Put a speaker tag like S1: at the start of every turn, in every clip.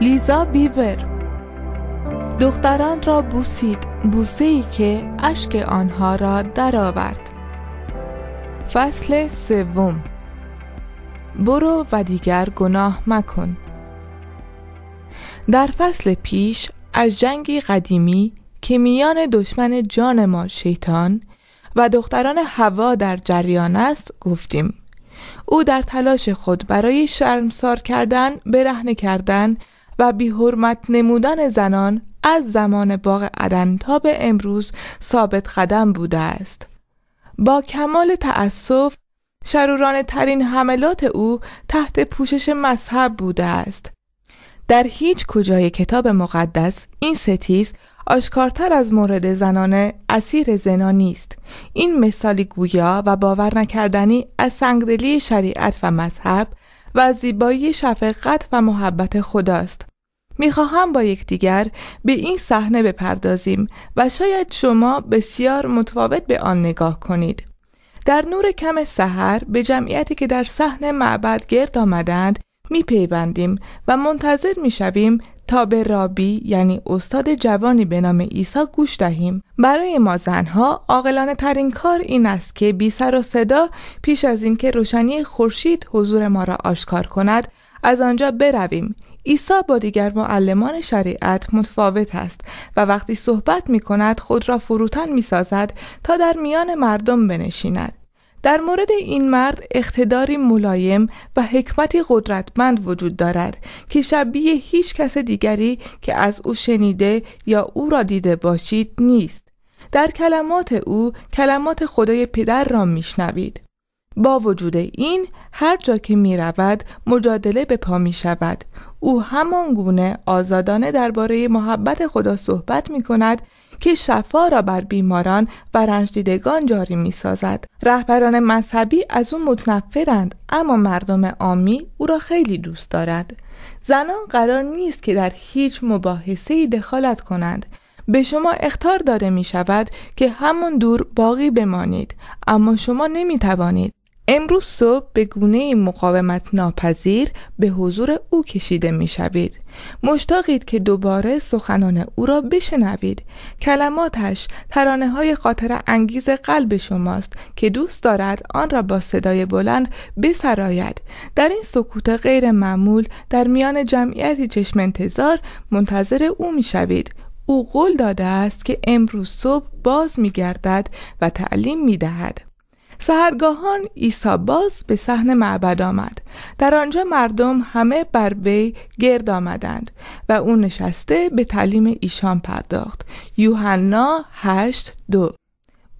S1: لیزا بیور دختران را بوسید بوسه ای که اشک آنها را درآورد فصل سوم برو و دیگر گناه مکن در فصل پیش از جنگی قدیمی که میان دشمن جان ما شیطان و دختران هوا در جریان است گفتیم او در تلاش خود برای شرمسار کردن برهنه کردن و بیحرمت نمودن زنان از زمان باغ عدن تا به امروز ثابت قدم بوده است با کمال تأسف شرورانه ترین حملات او تحت پوشش مذهب بوده است در هیچ کجای کتاب مقدس این ستیز آشکارتر از مورد زنانه اسیر زنا نیست این مثالی گویا و باور نکردنی از سنگدلی شریعت و مذهب و زیبایی شفقت و محبت خداست میخواهم با یکدیگر به این صحنه بپردازیم و شاید شما بسیار متفاوت به آن نگاه کنید در نور کم سحر به جمعیتی که در صحن معبد گرد آمدند میپیوندیم و منتظر میشویم تا به رابی یعنی استاد جوانی به نام عیسی گوش دهیم برای ما زنها عاقلانه ترین کار این است که بی سر و صدا پیش از اینکه روشنی خورشید حضور ما را آشکار کند از آنجا برویم عیسی با دیگر معلمان شریعت متفاوت است و وقتی صحبت می کند خود را فروتن می سازد تا در میان مردم بنشیند در مورد این مرد اقتداری ملایم و حکمتی قدرتمند وجود دارد که شبیه هیچ کس دیگری که از او شنیده یا او را دیده باشید نیست در کلمات او کلمات خدای پدر را میشنوید با وجود این هر جا که می رود مجادله به پا می شود او همان گونه آزادانه درباره محبت خدا صحبت می کند که شفا را بر بیماران و رنجدیدگان جاری می سازد. رهبران مذهبی از او متنفرند اما مردم عامی او را خیلی دوست دارد. زنان قرار نیست که در هیچ مباحثه دخالت کنند به شما اختار داده می شود که همون دور باقی بمانید اما شما نمی توانید امروز صبح به گونه مقاومت ناپذیر به حضور او کشیده می شوید. مشتاقید که دوباره سخنان او را بشنوید. کلماتش ترانه های خاطر انگیز قلب شماست که دوست دارد آن را با صدای بلند بسراید. در این سکوت غیر معمول در میان جمعیتی چشم انتظار منتظر او می شوید. او قول داده است که امروز صبح باز می گردد و تعلیم می دهد. سهرگاهان عیسی باز به سحن معبد آمد در آنجا مردم همه بر وی گرد آمدند و او نشسته به تعلیم ایشان پرداخت یوحنا هشت دو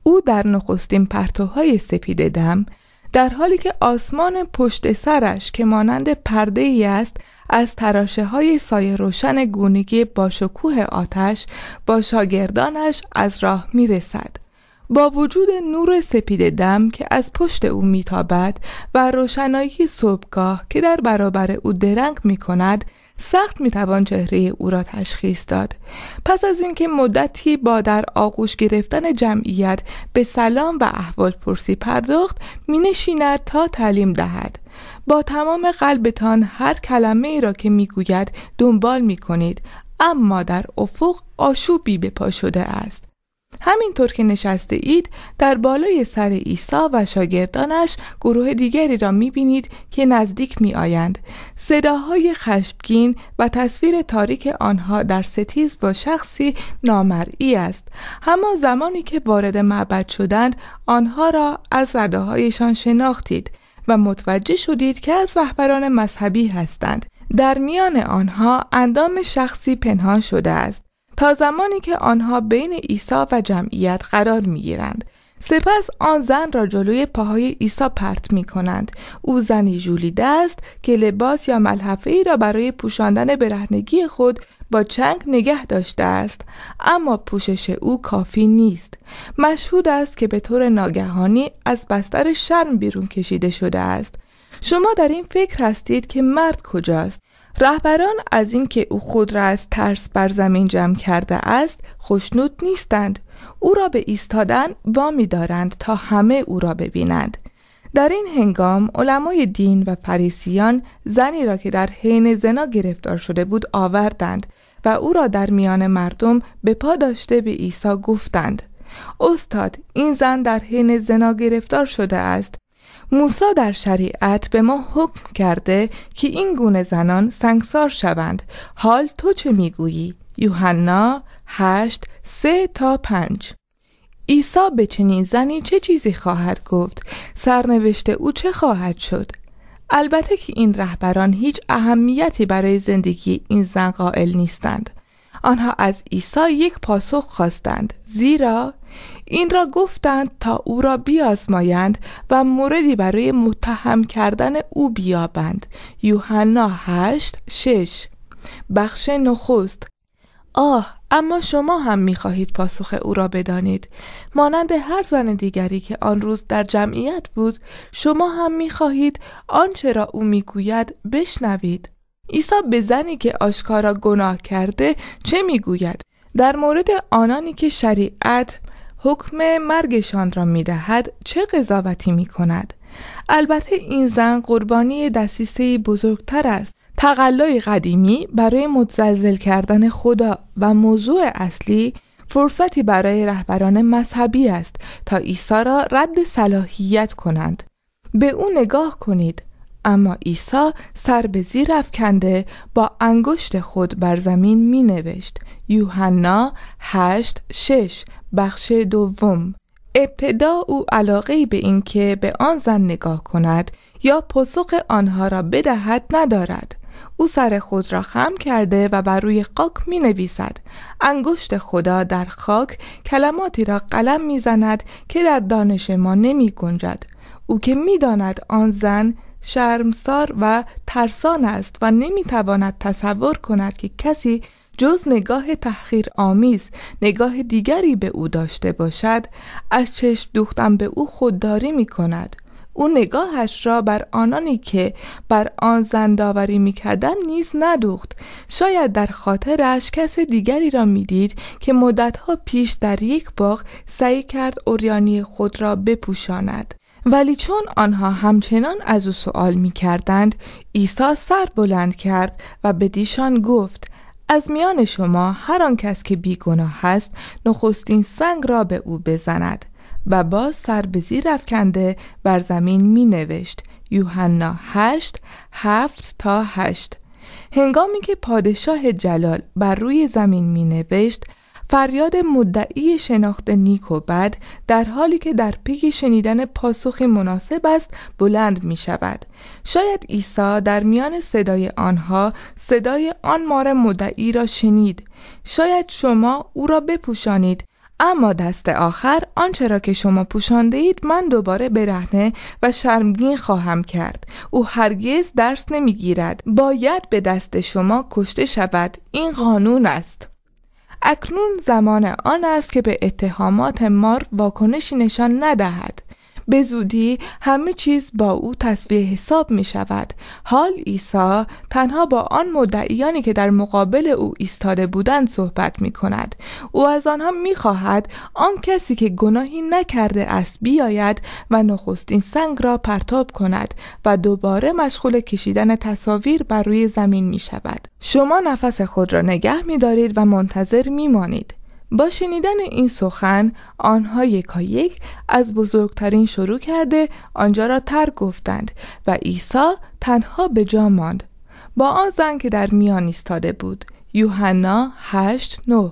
S1: او در نخستین پرتوهای سپید دم در حالی که آسمان پشت سرش که مانند پرده ای است از تراشه های سایه روشن گونگی شکوه آتش با شاگردانش از راه می رسد. با وجود نور سپید دم که از پشت او میتابد و روشنایی صبحگاه که در برابر او درنگ می کند سخت میتوان چهره او را تشخیص داد پس از اینکه مدتی با در آغوش گرفتن جمعیت به سلام و احوال پرسی پرداخت مینشیند تا تعلیم دهد با تمام قلبتان هر کلمه ای را که میگوید دنبال می کنید اما در افق آشوبی به پا شده است همینطور که نشسته اید در بالای سر عیسی و شاگردانش گروه دیگری را میبینید که نزدیک می آیند. صداهای خشمگین و تصویر تاریک آنها در ستیز با شخصی نامرئی است. اما زمانی که وارد معبد شدند آنها را از رداهایشان شناختید و متوجه شدید که از رهبران مذهبی هستند. در میان آنها اندام شخصی پنهان شده است تا زمانی که آنها بین عیسی و جمعیت قرار می گیرند. سپس آن زن را جلوی پاهای عیسی پرت می کنند. او زنی ژولیده است که لباس یا ملحفه ای را برای پوشاندن برهنگی خود با چنگ نگه داشته است اما پوشش او کافی نیست مشهود است که به طور ناگهانی از بستر شرم بیرون کشیده شده است شما در این فکر هستید که مرد کجاست رهبران از اینکه او خود را از ترس بر زمین جمع کرده است خوشنود نیستند او را به ایستادن وامی دارند تا همه او را ببینند در این هنگام علمای دین و فریسیان زنی را که در حین زنا گرفتار شده بود آوردند و او را در میان مردم به پا داشته به عیسی گفتند استاد این زن در حین زنا گرفتار شده است موسا در شریعت به ما حکم کرده که این گونه زنان سنگسار شوند حال تو چه میگویی؟ یوحنا 8 3 تا 5 عیسی به چنین زنی چه چیزی خواهد گفت؟ سرنوشت او چه خواهد شد؟ البته که این رهبران هیچ اهمیتی برای زندگی این زن قائل نیستند. آنها از عیسی یک پاسخ خواستند زیرا این را گفتند تا او را بیازمایند و موردی برای متهم کردن او بیابند یوحنا هشت شش بخش نخست آه اما شما هم میخواهید پاسخ او را بدانید مانند هر زن دیگری که آن روز در جمعیت بود شما هم میخواهید آنچه را او میگوید بشنوید عیسی به زنی که آشکارا گناه کرده چه میگوید در مورد آنانی که شریعت حکم مرگشان را می دهد چه قضاوتی می کند؟ البته این زن قربانی دسیسه بزرگتر است تقلای قدیمی برای متزلزل کردن خدا و موضوع اصلی فرصتی برای رهبران مذهبی است تا عیسی را رد صلاحیت کنند به او نگاه کنید اما عیسی سر به زیر افکنده با انگشت خود بر زمین می نوشت یوحنا 8 6 بخش دوم ابتدا او علاقه به اینکه به آن زن نگاه کند یا پاسخ آنها را بدهد ندارد او سر خود را خم کرده و بر روی خاک می نویسد انگشت خدا در خاک کلماتی را قلم می زند که در دانش ما نمی گنجد او که می داند آن زن شرمسار و ترسان است و نمیتواند تصور کند که کسی جز نگاه تحقیر آمیز نگاه دیگری به او داشته باشد از چشم دوختن به او خودداری می کند او نگاهش را بر آنانی که بر آن می میکردند نیز ندوخت شاید در خاطرش کس دیگری را میدید که مدتها پیش در یک باغ سعی کرد اوریانی خود را بپوشاند ولی چون آنها همچنان از او سوال می کردند عیسی سر بلند کرد و به دیشان گفت از میان شما هر آن کس که بیگناه هست نخستین سنگ را به او بزند و باز سر به زیر افکنده بر زمین می نوشت یوحنا هشت هفت تا هشت هنگامی که پادشاه جلال بر روی زمین می نوشت فریاد مدعی شناخت نیک و بد در حالی که در پی شنیدن پاسخی مناسب است بلند می شود. شاید عیسی در میان صدای آنها صدای آن مار مدعی را شنید. شاید شما او را بپوشانید اما دست آخر آنچه را که شما پوشانده اید من دوباره برهنه و شرمگین خواهم کرد او هرگز درس نمیگیرد باید به دست شما کشته شود این قانون است اکنون زمان آن است که به اتهامات مار واکنشی نشان ندهد به زودی همه چیز با او تصویه حساب می شود حال ایسا تنها با آن مدعیانی که در مقابل او ایستاده بودند صحبت می کند او از آنها می خواهد آن کسی که گناهی نکرده است بیاید و نخستین سنگ را پرتاب کند و دوباره مشغول کشیدن تصاویر بر روی زمین می شود شما نفس خود را نگه می دارید و منتظر می مانید با شنیدن این سخن آنها یکا یک از بزرگترین شروع کرده آنجا را تر گفتند و عیسی تنها به جا ماند با آن زن که در میان ایستاده بود یوحنا هشت نو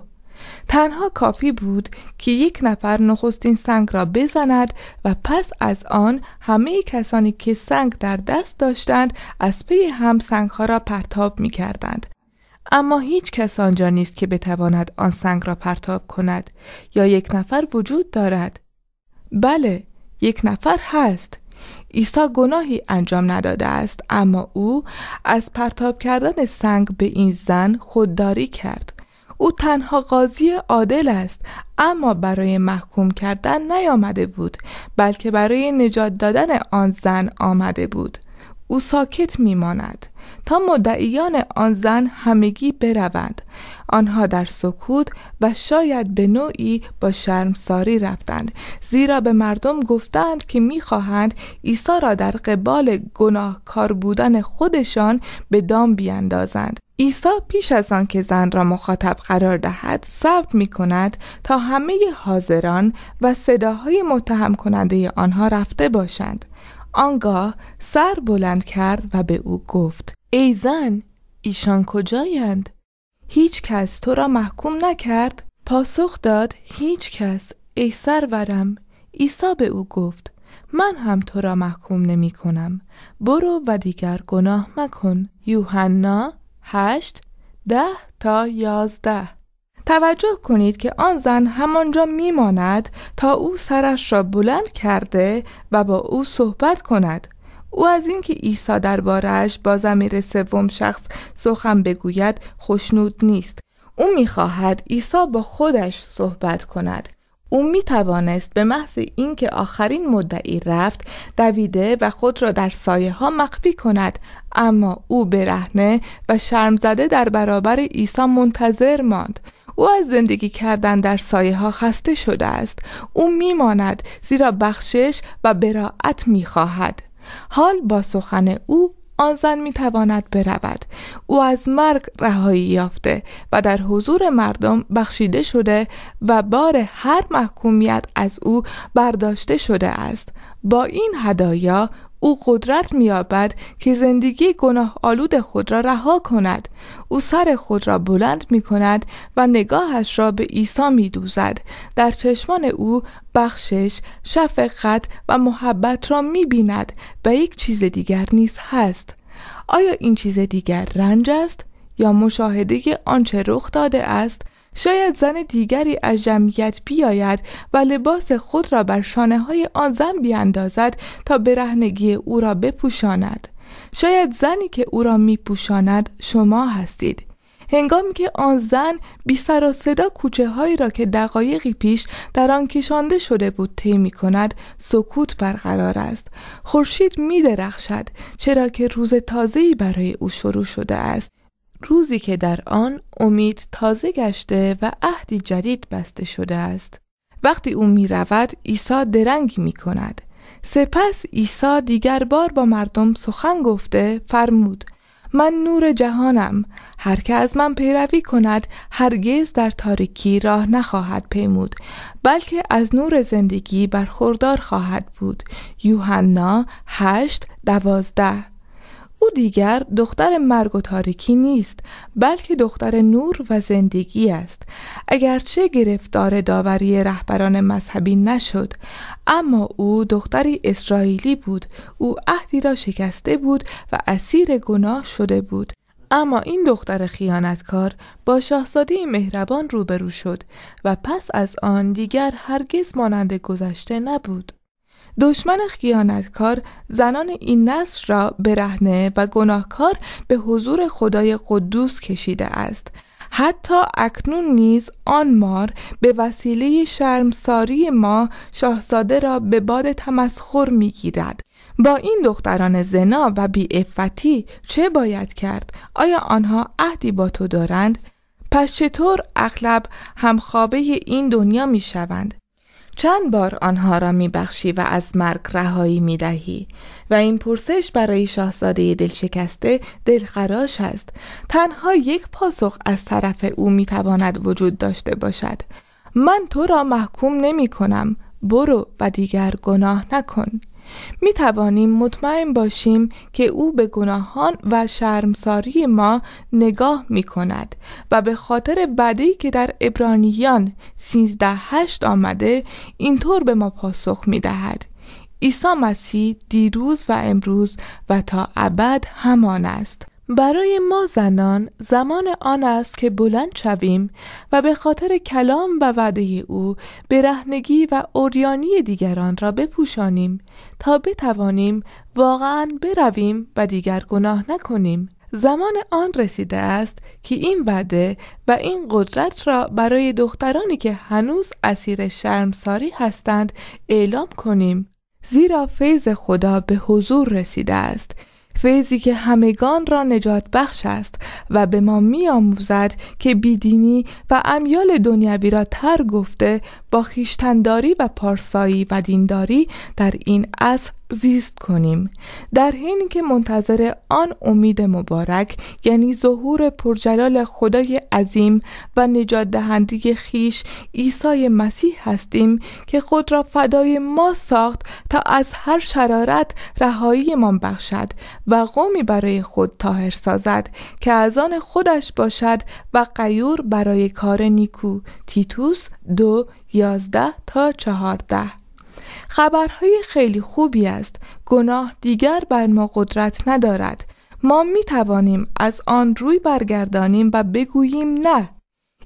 S1: تنها کافی بود که یک نفر نخستین سنگ را بزند و پس از آن همه کسانی که سنگ در دست داشتند از پی هم سنگها را پرتاب می کردند اما هیچ کس آنجا نیست که بتواند آن سنگ را پرتاب کند یا یک نفر وجود دارد بله یک نفر هست عیسی گناهی انجام نداده است اما او از پرتاب کردن سنگ به این زن خودداری کرد او تنها قاضی عادل است اما برای محکوم کردن نیامده بود بلکه برای نجات دادن آن زن آمده بود او ساکت میماند تا مدعیان آن زن همگی بروند آنها در سکوت و شاید به نوعی با شرمساری رفتند زیرا به مردم گفتند که میخواهند عیسی را در قبال گناهکار بودن خودشان به دام بیاندازند عیسی پیش از آن که زن را مخاطب قرار دهد صبر می کند تا همه حاضران و صداهای متهم کننده آنها رفته باشند آنگاه سر بلند کرد و به او گفت ای زن ایشان کجایند؟ هیچ کس تو را محکوم نکرد؟ پاسخ داد هیچ کس ای سرورم عیسی به او گفت من هم تو را محکوم نمی کنم برو و دیگر گناه مکن یوحنا هشت ده تا یازده توجه کنید که آن زن همانجا میماند تا او سرش را بلند کرده و با او صحبت کند او از اینکه عیسی دربارهاش با ضمیر سوم شخص سخن بگوید خشنود نیست او میخواهد عیسی با خودش صحبت کند او می توانست به محض اینکه آخرین مدعی رفت دویده و خود را در سایه ها مخفی کند اما او برهنه و شرمزده در برابر عیسی منتظر ماند او از زندگی کردن در سایه ها خسته شده است او میماند زیرا بخشش و براعت میخواهد حال با سخن او آن زن میتواند برود او از مرگ رهایی یافته و در حضور مردم بخشیده شده و بار هر محکومیت از او برداشته شده است با این هدایا او قدرت مییابد که زندگی گناه آلود خود را رها کند او سر خود را بلند می کند و نگاهش را به عیسی می دوزد در چشمان او بخشش شفقت و محبت را می بیند و یک چیز دیگر نیز هست آیا این چیز دیگر رنج است یا مشاهده آنچه رخ داده است شاید زن دیگری از جمعیت بیاید و لباس خود را بر شانه های آن زن بیاندازد تا برهنگی او را بپوشاند شاید زنی که او را میپوشاند شما هستید هنگامی که آن زن بی سر و صدا کوچه هایی را که دقایقی پیش در آن کشانده شده بود طی می کند سکوت برقرار است خورشید میدرخشد درخشد چرا که روز تازه‌ای برای او شروع شده است روزی که در آن امید تازه گشته و عهدی جدید بسته شده است وقتی او می رود ایسا درنگ می کند سپس عیسی دیگر بار با مردم سخن گفته فرمود من نور جهانم هر که از من پیروی کند هرگز در تاریکی راه نخواهد پیمود بلکه از نور زندگی برخوردار خواهد بود یوحنا هشت دوازده او دیگر دختر مرگ و تاریکی نیست بلکه دختر نور و زندگی است اگرچه گرفتار داوری رهبران مذهبی نشد اما او دختری اسرائیلی بود او عهدی را شکسته بود و اسیر گناه شده بود اما این دختر خیانتکار با شاهزاده مهربان روبرو شد و پس از آن دیگر هرگز مانند گذشته نبود دشمن خیانتکار زنان این نسل را برهنه و گناهکار به حضور خدای قدوس کشیده است حتی اکنون نیز آن مار به وسیله شرمساری ما شاهزاده را به باد تمسخر میگیرد با این دختران زنا و بیعفتی چه باید کرد آیا آنها عهدی با تو دارند پس چطور اغلب همخوابه این دنیا می شوند چند بار آنها را میبخشی و از مرگ رهایی میدهی و این پرسش برای شاهزاده دلشکسته دلخراش است تنها یک پاسخ از طرف او میتواند وجود داشته باشد من تو را محکوم نمی کنم برو و دیگر گناه نکن می توانیم مطمئن باشیم که او به گناهان و شرمساری ما نگاه می کند و به خاطر بدی که در ابرانیان 13.8 آمده اینطور به ما پاسخ می دهد عیسی مسیح دیروز و امروز و تا ابد همان است برای ما زنان زمان آن است که بلند شویم و به خاطر کلام و وعده او برهنگی و اوریانی دیگران را بپوشانیم تا بتوانیم واقعا برویم و دیگر گناه نکنیم زمان آن رسیده است که این وعده و این قدرت را برای دخترانی که هنوز اسیر شرمساری هستند اعلام کنیم زیرا فیض خدا به حضور رسیده است فیضی که همگان را نجات بخش است و به ما آموزد که بیدینی و امیال دنیوی را تر گفته با خیشتنداری و پارسایی و دینداری در این اصل زیست کنیم در حین که منتظر آن امید مبارک یعنی ظهور پرجلال خدای عظیم و نجات دهنده خیش عیسی مسیح هستیم که خود را فدای ما ساخت تا از هر شرارت رهاییمان بخشد و قومی برای خود تاهر سازد که از آن خودش باشد و قیور برای کار نیکو تیتوس دو یازده تا چهارده خبرهای خیلی خوبی است گناه دیگر بر ما قدرت ندارد ما می توانیم از آن روی برگردانیم و بگوییم نه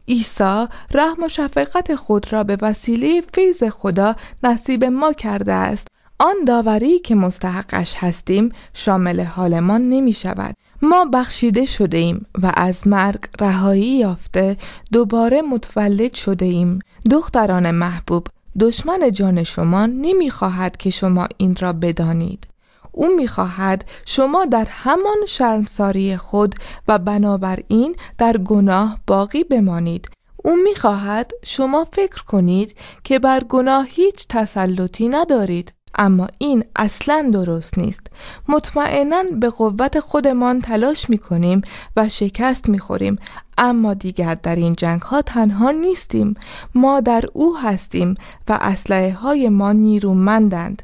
S1: عیسی رحم و شفقت خود را به وسیله فیض خدا نصیب ما کرده است آن داوری که مستحقش هستیم شامل حالمان نمی شود. ما بخشیده شده ایم و از مرگ رهایی یافته دوباره متولد شده ایم. دختران محبوب دشمن جان شما نمیخواهد که شما این را بدانید او میخواهد شما در همان شرمساری خود و بنابراین در گناه باقی بمانید او میخواهد شما فکر کنید که بر گناه هیچ تسلطی ندارید اما این اصلا درست نیست مطمئنا به قوت خودمان تلاش می کنیم و شکست می خوریم اما دیگر در این جنگ ها تنها نیستیم ما در او هستیم و اسلحه های ما نیرومندند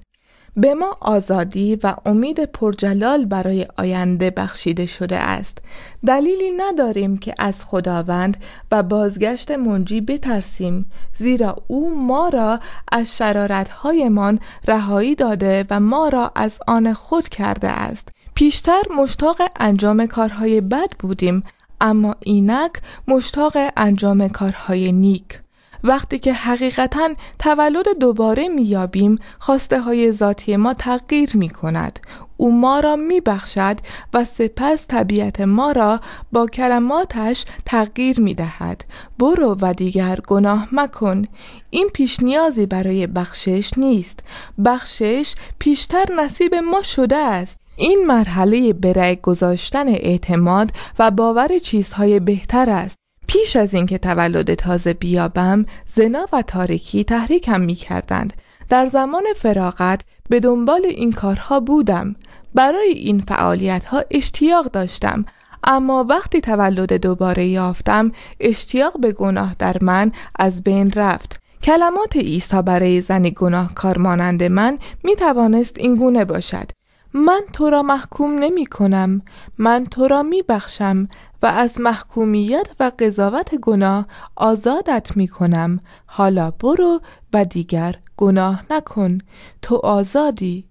S1: به ما آزادی و امید پرجلال برای آینده بخشیده شده است دلیلی نداریم که از خداوند و بازگشت منجی بترسیم زیرا او ما را از شرارتهایمان رهایی داده و ما را از آن خود کرده است پیشتر مشتاق انجام کارهای بد بودیم اما اینک مشتاق انجام کارهای نیک وقتی که حقیقتا تولد دوباره میابیم خواسته های ذاتی ما تغییر می کند او ما را می بخشد و سپس طبیعت ما را با کلماتش تغییر می دهد برو و دیگر گناه مکن این پیش نیازی برای بخشش نیست بخشش پیشتر نصیب ما شده است این مرحله برای گذاشتن اعتماد و باور چیزهای بهتر است پیش از اینکه تولد تازه بیابم زنا و تاریکی تحریکم می کردند. در زمان فراغت به دنبال این کارها بودم برای این فعالیت ها اشتیاق داشتم اما وقتی تولد دوباره یافتم اشتیاق به گناه در من از بین رفت کلمات عیسی برای زنی گناهکار مانند من می توانست این گونه باشد من تو را محکوم نمی کنم من تو را می بخشم و از محکومیت و قضاوت گناه آزادت می کنم حالا برو و دیگر گناه نکن تو آزادی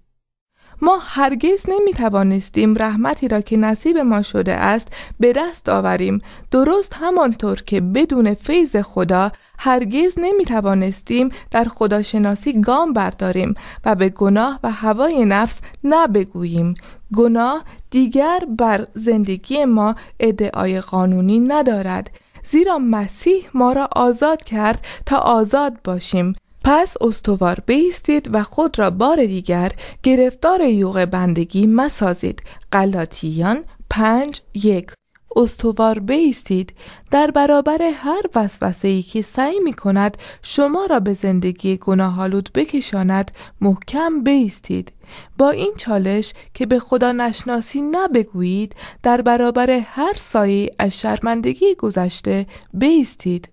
S1: ما هرگز نمی توانستیم رحمتی را که نصیب ما شده است به دست آوریم درست همانطور که بدون فیض خدا هرگز نمی توانستیم در خداشناسی گام برداریم و به گناه و هوای نفس نبگوییم گناه دیگر بر زندگی ما ادعای قانونی ندارد زیرا مسیح ما را آزاد کرد تا آزاد باشیم پس استوار بیستید و خود را بار دیگر گرفتار یوغ بندگی مسازید قلاتیان پنج یک استوار بیستید در برابر هر وسوسه ای که سعی می کند شما را به زندگی گناهالود بکشاند محکم بیستید با این چالش که به خدا نشناسی نبگویید در برابر هر سایه از شرمندگی گذشته بیستید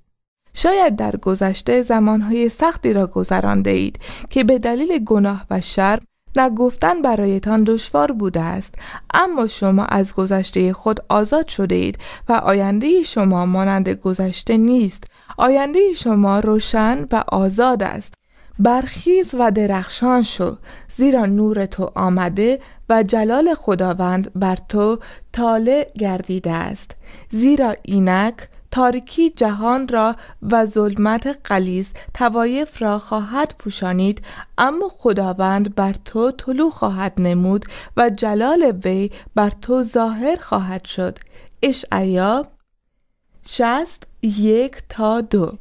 S1: شاید در گذشته زمانهای سختی را گذرانده اید که به دلیل گناه و شرم نگفتن گفتن برایتان دشوار بوده است اما شما از گذشته خود آزاد شده اید و آینده شما مانند گذشته نیست آینده شما روشن و آزاد است برخیز و درخشان شو زیرا نور تو آمده و جلال خداوند بر تو طالع گردیده است زیرا اینک تاریکی جهان را و ظلمت قلیز توایف را خواهد پوشانید اما خداوند بر تو طلوع خواهد نمود و جلال وی بر تو ظاهر خواهد شد اشعیا شست یک تا دو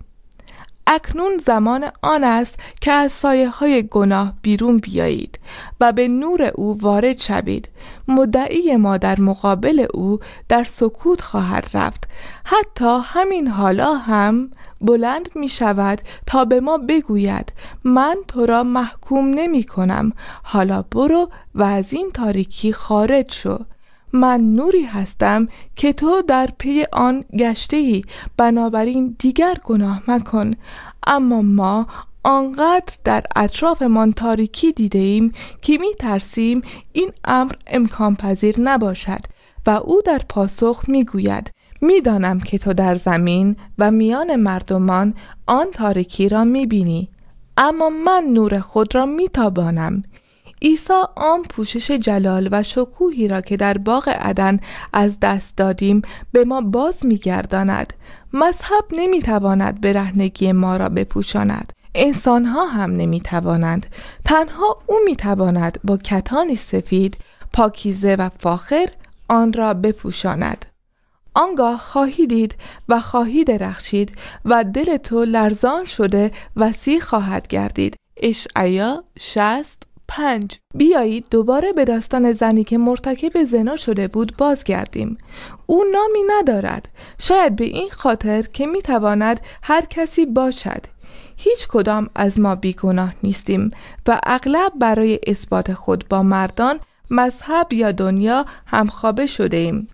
S1: اکنون زمان آن است که از سایه های گناه بیرون بیایید و به نور او وارد شوید مدعی ما در مقابل او در سکوت خواهد رفت حتی همین حالا هم بلند می شود تا به ما بگوید من تو را محکوم نمی کنم حالا برو و از این تاریکی خارج شو من نوری هستم که تو در پی آن گشته ای بنابراین دیگر گناه مکن اما ما آنقدر در اطرافمان تاریکی دیده ایم که می ترسیم این امر امکان پذیر نباشد و او در پاسخ می گوید میدانم که تو در زمین و میان مردمان آن تاریکی را می بینی اما من نور خود را می تابانم عیسی آن پوشش جلال و شکوهی را که در باغ عدن از دست دادیم به ما باز میگرداند مذهب نمیتواند برهنگی ما را بپوشاند انسان ها هم نمی توانند. تنها او می تواند با کتانی سفید پاکیزه و فاخر آن را بپوشاند آنگاه خواهی دید و خواهی درخشید و دل تو لرزان شده و سی خواهد گردید اشعیا شست پنج بیایید دوباره به داستان زنی که مرتکب زنا شده بود بازگردیم. او نامی ندارد. شاید به این خاطر که میتواند هر کسی باشد. هیچ کدام از ما بیگناه نیستیم و اغلب برای اثبات خود با مردان مذهب یا دنیا همخوابه شده ایم.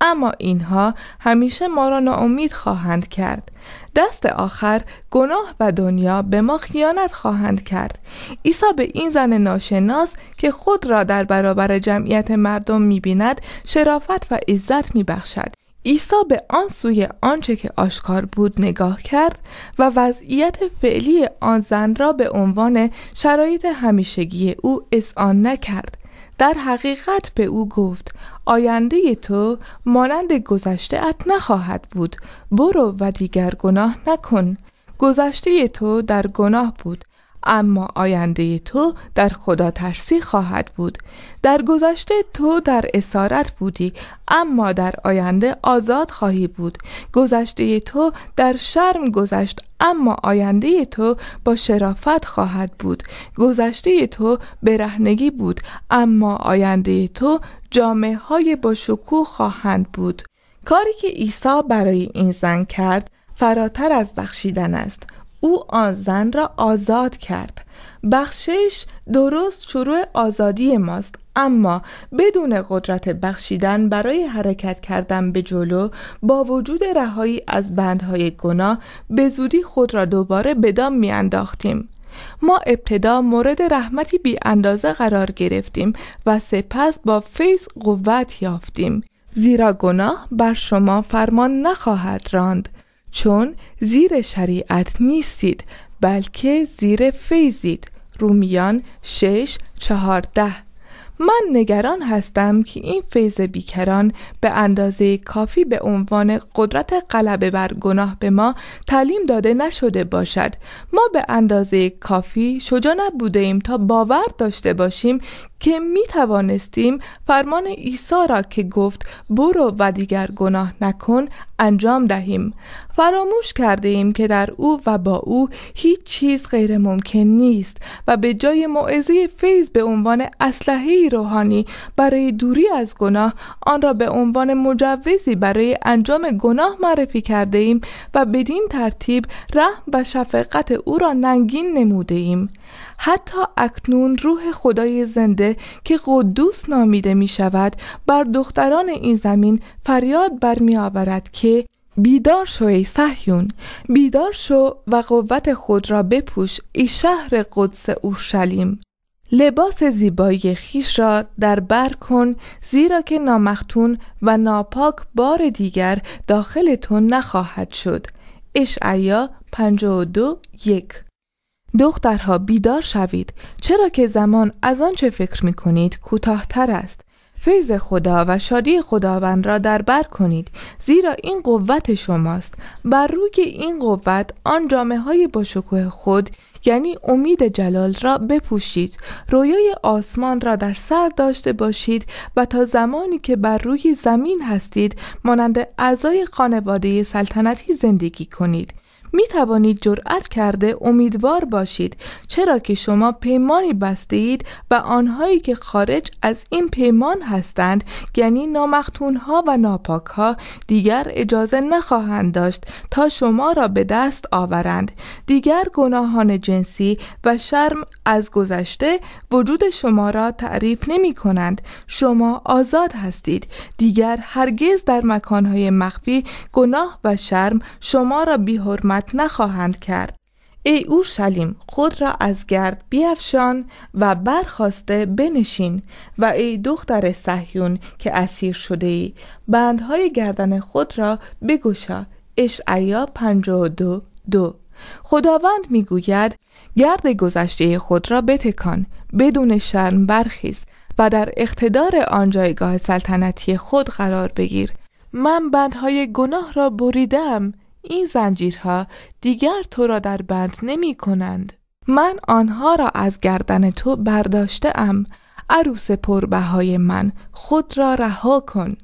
S1: اما اینها همیشه ما را ناامید خواهند کرد دست آخر گناه و دنیا به ما خیانت خواهند کرد عیسی به این زن ناشناس که خود را در برابر جمعیت مردم میبیند شرافت و عزت میبخشد عیسی به آن سوی آنچه که آشکار بود نگاه کرد و وضعیت فعلی آن زن را به عنوان شرایط همیشگی او اذعان نکرد در حقیقت به او گفت آینده تو مانند گذشته ات نخواهد بود برو و دیگر گناه نکن گذشته تو در گناه بود اما آینده تو در خدا ترسی خواهد بود در گذشته تو در اسارت بودی اما در آینده آزاد خواهی بود گذشته تو در شرم گذشت اما آینده تو با شرافت خواهد بود گذشته تو برهنگی بود اما آینده تو جامعه های با شکوه خواهند بود کاری که عیسی برای این زن کرد فراتر از بخشیدن است او آن زن را آزاد کرد بخشش درست شروع آزادی ماست اما بدون قدرت بخشیدن برای حرکت کردن به جلو با وجود رهایی از بندهای گناه به زودی خود را دوباره به دام انداختیم ما ابتدا مورد رحمتی بی اندازه قرار گرفتیم و سپس با فیض قوت یافتیم زیرا گناه بر شما فرمان نخواهد راند چون زیر شریعت نیستید بلکه زیر فیزید رومیان 6 14 من نگران هستم که این فیض بیکران به اندازه کافی به عنوان قدرت غلبه بر گناه به ما تعلیم داده نشده باشد ما به اندازه کافی شجاع نبوده ایم تا باور داشته باشیم که می توانستیم فرمان عیسی را که گفت برو و دیگر گناه نکن انجام دهیم فراموش کرده ایم که در او و با او هیچ چیز غیر ممکن نیست و به جای موعظه فیض به عنوان اسلحه روحانی برای دوری از گناه آن را به عنوان مجوزی برای انجام گناه معرفی کرده ایم و بدین ترتیب رحم و شفقت او را ننگین نموده ایم حتی اکنون روح خدای زنده که قدوس نامیده می شود بر دختران این زمین فریاد برمی آورد که بیدار شو ای صهیون بیدار شو و قوت خود را بپوش ای شهر قدس اورشلیم لباس زیبایی خیش را در بر کن زیرا که نامختون و ناپاک بار دیگر داخل تو نخواهد شد اشعیا 52 یک دخترها بیدار شوید چرا که زمان از آنچه فکر می کنید کوتاهتر است فیض خدا و شادی خداوند را در بر کنید زیرا این قوت شماست بر روی این قوت آن جامعه های با شکوه خود یعنی امید جلال را بپوشید رویای آسمان را در سر داشته باشید و تا زمانی که بر روی زمین هستید مانند اعضای خانواده سلطنتی زندگی کنید می توانید جرأت کرده امیدوار باشید چرا که شما پیمانی بستید و آنهایی که خارج از این پیمان هستند یعنی نامختون ها و ناپاک ها دیگر اجازه نخواهند داشت تا شما را به دست آورند دیگر گناهان جنسی و شرم از گذشته وجود شما را تعریف نمی کنند شما آزاد هستید دیگر هرگز در مکانهای مخفی گناه و شرم شما را بی نخواهند کرد ای اورشلیم خود را از گرد بیفشان و برخواسته بنشین و ای دختر صهیون که اسیر شده ای بندهای گردن خود را بگشا اشعیا 52 دو خداوند میگوید گرد گذشته خود را بتکان بدون شرم برخیز و در اقتدار آن جایگاه سلطنتی خود قرار بگیر من بندهای گناه را بریدم این زنجیرها دیگر تو را در بند نمی کنند. من آنها را از گردن تو برداشته ام عروس پربهای من خود را رها کن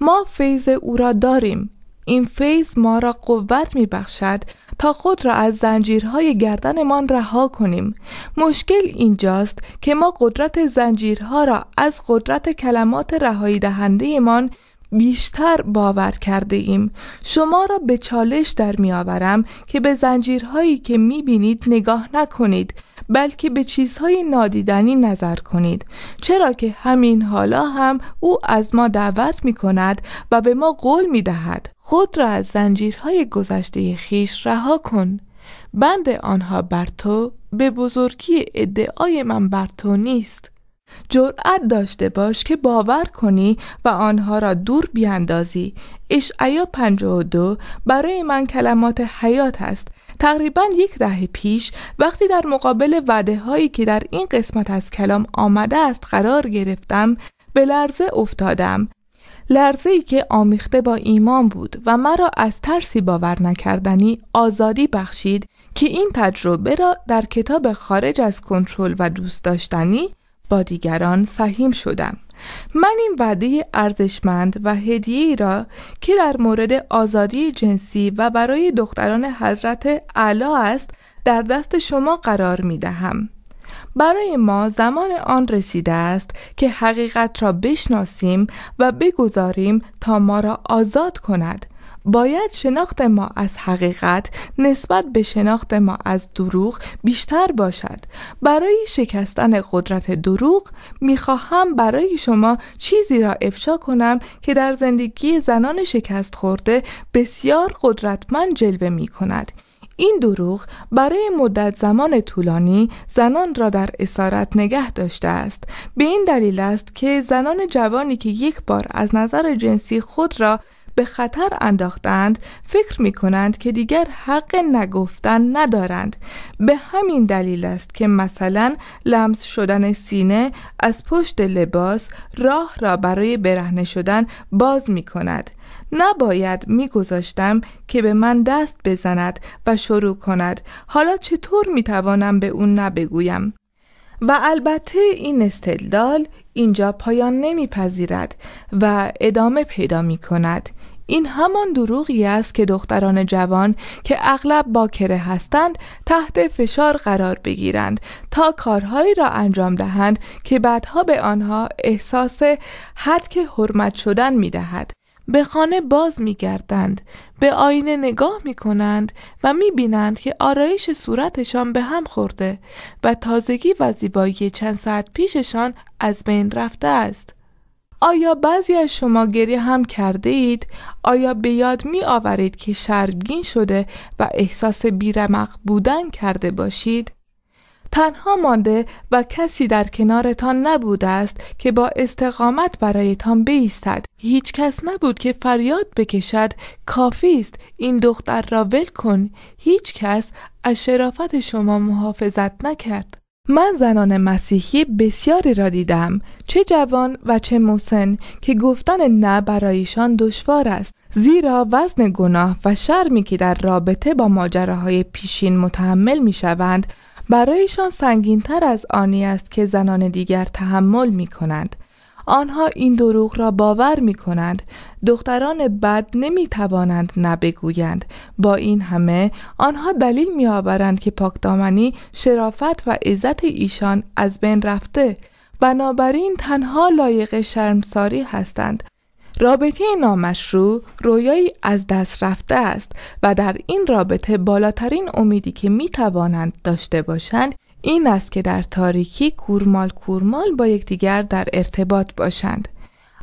S1: ما فیض او را داریم این فیض ما را قوت می بخشد تا خود را از زنجیرهای گردنمان رها کنیم مشکل اینجاست که ما قدرت زنجیرها را از قدرت کلمات رهایی دهندهمان بیشتر باور کرده ایم شما را به چالش در می آورم که به زنجیرهایی که می بینید نگاه نکنید بلکه به چیزهای نادیدنی نظر کنید چرا که همین حالا هم او از ما دعوت می کند و به ما قول می دهد خود را از زنجیرهای گذشته خیش رها کن بند آنها بر تو به بزرگی ادعای من بر تو نیست جرأت داشته باش که باور کنی و آنها را دور بیاندازی اشعیا 52 برای من کلمات حیات است تقریبا یک دهه پیش وقتی در مقابل وعده هایی که در این قسمت از کلام آمده است قرار گرفتم به لرزه افتادم لرزه ای که آمیخته با ایمان بود و مرا از ترسی باور نکردنی آزادی بخشید که این تجربه را در کتاب خارج از کنترل و دوست داشتنی با دیگران سهیم شدم من این وعده ارزشمند و هدیه ای را که در مورد آزادی جنسی و برای دختران حضرت علا است در دست شما قرار می دهم. برای ما زمان آن رسیده است که حقیقت را بشناسیم و بگذاریم تا ما را آزاد کند باید شناخت ما از حقیقت نسبت به شناخت ما از دروغ بیشتر باشد برای شکستن قدرت دروغ میخواهم برای شما چیزی را افشا کنم که در زندگی زنان شکست خورده بسیار قدرتمند جلوه می کند این دروغ برای مدت زمان طولانی زنان را در اسارت نگه داشته است به این دلیل است که زنان جوانی که یک بار از نظر جنسی خود را به خطر انداختند فکر می کنند که دیگر حق نگفتن ندارند به همین دلیل است که مثلا لمس شدن سینه از پشت لباس راه را برای برهنه شدن باز می کند نباید میگذاشتم که به من دست بزند و شروع کند حالا چطور می توانم به اون نبگویم و البته این استدلال اینجا پایان نمیپذیرد و ادامه پیدا می کند این همان دروغی است که دختران جوان که اغلب باکره هستند تحت فشار قرار بگیرند تا کارهایی را انجام دهند که بعدها به آنها احساس حد که حرمت شدن می دهد. به خانه باز می گردند. به آینه نگاه می کنند و می بینند که آرایش صورتشان به هم خورده و تازگی و زیبایی چند ساعت پیششان از بین رفته است. آیا بعضی از شما گریه هم کرده اید؟ آیا به یاد می آورید که شرمگین شده و احساس بیرمق بودن کرده باشید؟ تنها مانده و کسی در کنارتان نبوده است که با استقامت برایتان بیستد. هیچ کس نبود که فریاد بکشد کافی است این دختر را ول کن هیچ کس از شرافت شما محافظت نکرد من زنان مسیحی بسیاری را دیدم چه جوان و چه مسن که گفتن نه برایشان دشوار است زیرا وزن گناه و شرمی که در رابطه با ماجراهای پیشین متحمل می شوند برایشان سنگینتر از آنی است که زنان دیگر تحمل می کنند آنها این دروغ را باور می کنند دختران بد نمی توانند نبگویند با این همه آنها دلیل می آورند که پاکدامنی شرافت و عزت ایشان از بین رفته بنابراین تنها لایق شرمساری هستند رابطه نامشروع رویایی از دست رفته است و در این رابطه بالاترین امیدی که می توانند داشته باشند این است که در تاریکی کورمال کورمال با یکدیگر در ارتباط باشند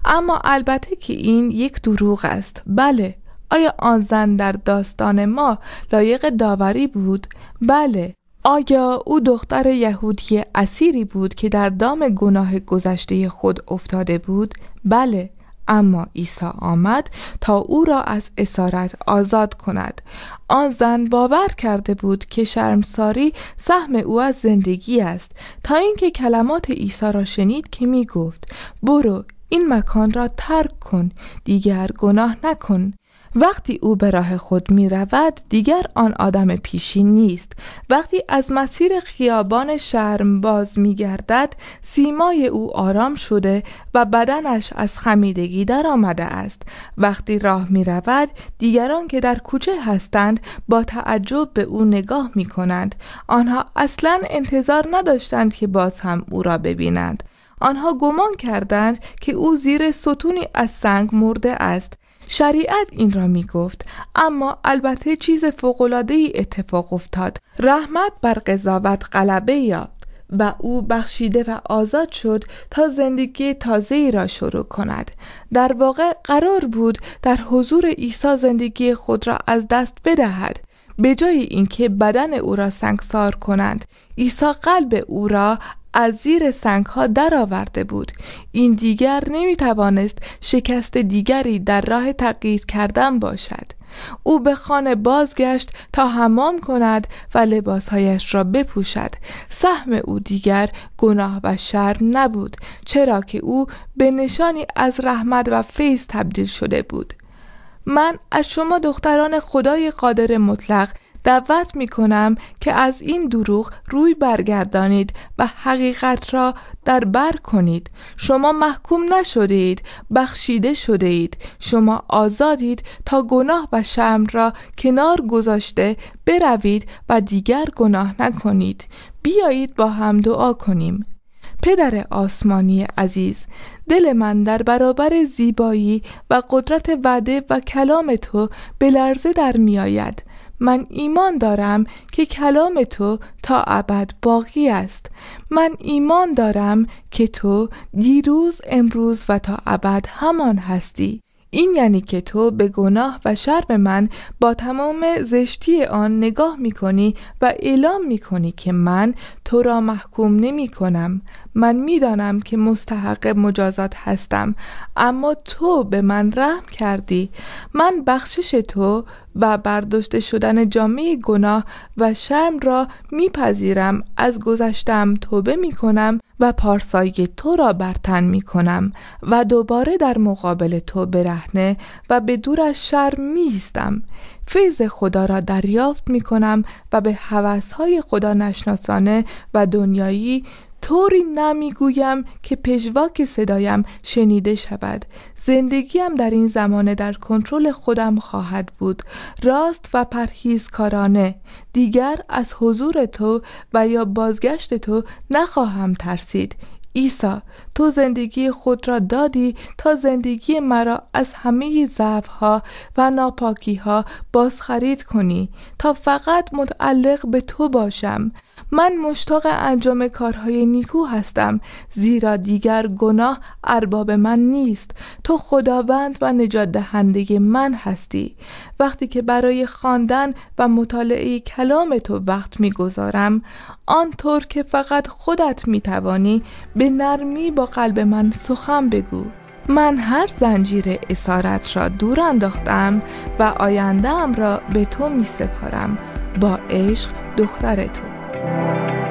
S1: اما البته که این یک دروغ است بله آیا آن زن در داستان ما لایق داوری بود بله آیا او دختر یهودی اسیری بود که در دام گناه گذشته خود افتاده بود؟ بله اما عیسی آمد تا او را از اسارت آزاد کند آن زن باور کرده بود که شرمساری سهم او از زندگی است تا اینکه کلمات عیسی را شنید که می گفت برو این مکان را ترک کن دیگر گناه نکن وقتی او به راه خود می رود دیگر آن آدم پیشین نیست وقتی از مسیر خیابان شرم باز می گردد سیمای او آرام شده و بدنش از خمیدگی در آمده است وقتی راه می رود دیگران که در کوچه هستند با تعجب به او نگاه می کنند آنها اصلا انتظار نداشتند که باز هم او را ببینند آنها گمان کردند که او زیر ستونی از سنگ مرده است شریعت این را می گفت اما البته چیز فوقلاده ای اتفاق افتاد رحمت بر قضاوت غلبه یافت و او بخشیده و آزاد شد تا زندگی تازه ای را شروع کند در واقع قرار بود در حضور عیسی زندگی خود را از دست بدهد به جای اینکه بدن او را سنگسار کنند عیسی قلب او را از زیر سنگ ها درآورده بود این دیگر نمی توانست شکست دیگری در راه تغییر کردن باشد او به خانه بازگشت تا حمام کند و لباسهایش را بپوشد سهم او دیگر گناه و شرم نبود چرا که او به نشانی از رحمت و فیض تبدیل شده بود من از شما دختران خدای قادر مطلق دعوت می کنم که از این دروغ روی برگردانید و حقیقت را در بر کنید شما محکوم نشدید بخشیده شده اید شما آزادید تا گناه و شم را کنار گذاشته بروید و دیگر گناه نکنید بیایید با هم دعا کنیم پدر آسمانی عزیز دل من در برابر زیبایی و قدرت وعده و کلام تو به لرزه در می آید من ایمان دارم که کلام تو تا ابد باقی است من ایمان دارم که تو دیروز امروز و تا ابد همان هستی این یعنی که تو به گناه و شرم من با تمام زشتی آن نگاه می کنی و اعلام می کنی که من تو را محکوم نمی کنم من میدانم که مستحق مجازات هستم اما تو به من رحم کردی من بخشش تو و برداشته شدن جامعه گناه و شرم را میپذیرم از گذشتم توبه میکنم و پارسایی تو را برتن میکنم و دوباره در مقابل تو برهنه و به دور از شرم میستم فیض خدا را دریافت میکنم و به حوثهای خدا نشناسانه و دنیایی طوری نمیگویم که پژواک صدایم شنیده شود زندگیم در این زمانه در کنترل خودم خواهد بود راست و پرهیزکارانه دیگر از حضور تو و یا بازگشت تو نخواهم ترسید عیسی تو زندگی خود را دادی تا زندگی مرا از همه ضعف ها و ناپاکی ها بازخرید کنی تا فقط متعلق به تو باشم من مشتاق انجام کارهای نیکو هستم زیرا دیگر گناه ارباب من نیست تو خداوند و نجات دهنده من هستی وقتی که برای خواندن و مطالعه کلام تو وقت میگذارم آنطور که فقط خودت میتوانی به نرمی با قلب من سخن بگو من هر زنجیر اسارت را دور انداختم و آیندهام را به تو می سپارم با عشق دختر تو Thank you.